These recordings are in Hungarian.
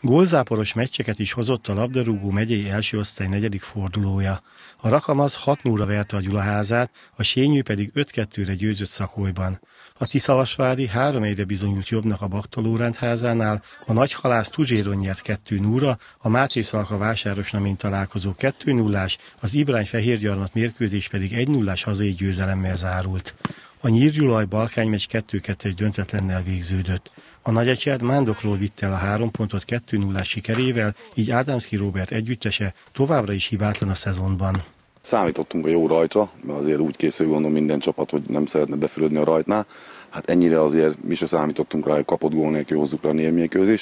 Gólzáporos meccseket is hozott a labdarúgó megyei első osztály negyedik fordulója. A Rakamaz 6 0 verte a Gyulaházát, a Sényű pedig 5-2-re győzött Szakolyban. A Tiszavasvári 3 1 bizonyult jobbnak a Baktalóránt házánál, a Nagyhalász Tuzséron nyert 2 0 a Máté Szalka vásáros namén találkozó 2 0 az Ibrány Fehérgyarnat mérkőzés pedig 1 0 hazai győzelemmel zárult. A Nyírgyulaj Balkány meccs 2 2 döntetlennel végződött. A nagyecsed Mándokról vitt el a három pontot 2 0 sikerével, így Ádámszki Robert együttese továbbra is hibátlan a szezonban. Számítottunk a jó rajtra, mert azért úgy készül gondolom minden csapat, hogy nem szeretne befürödni a rajtnál. Hát ennyire azért mi se számítottunk rá, hogy kapott gól nélkül hozzuk rá a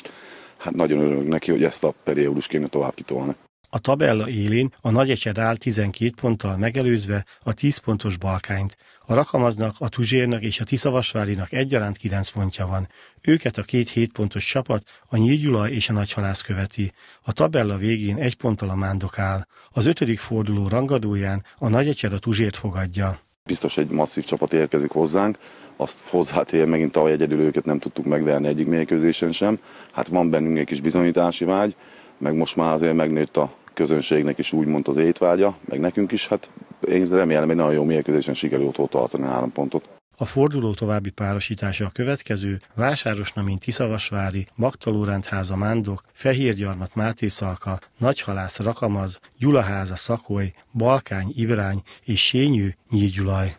Hát nagyon örülök neki, hogy ezt a periódus kéne tovább kitolni. A tabella élén a nagyecsed áll 12 ponttal megelőzve a 10 pontos Balkányt. A Rakamaznak, a Tuzsérnak és a Tiszavasvárinak egyaránt 9 pontja van. Őket a két 7 pontos csapat, a Nyírgyula és a Nagyhalász követi. A tabella végén egy ponttal a Mándok áll. Az ötödik forduló rangadóján a nagyecsed a Tuzsért fogadja. Biztos egy masszív csapat érkezik hozzánk, azt hozzátér, megint tavaly egyedül őket nem tudtuk megverni egyik mérkőzésen sem. Hát van bennünk egy kis bizonyítási vágy, meg most már azért megnőtt a közönségnek is úgymond az étvágya, meg nekünk is, hát én remélem, hogy nagyon jó mérkőzésen sikerül otthon tartani három pontot. A forduló további párosítása a következő, Vásárosna, mint Tiszavasvári, Magtalórántháza Mándok, Fehérgyarmat Máté Szalka, Nagyhalász Rakamaz, Gyulaháza Szakoly, Balkány Ibrány és Sényű Nyígyulaj.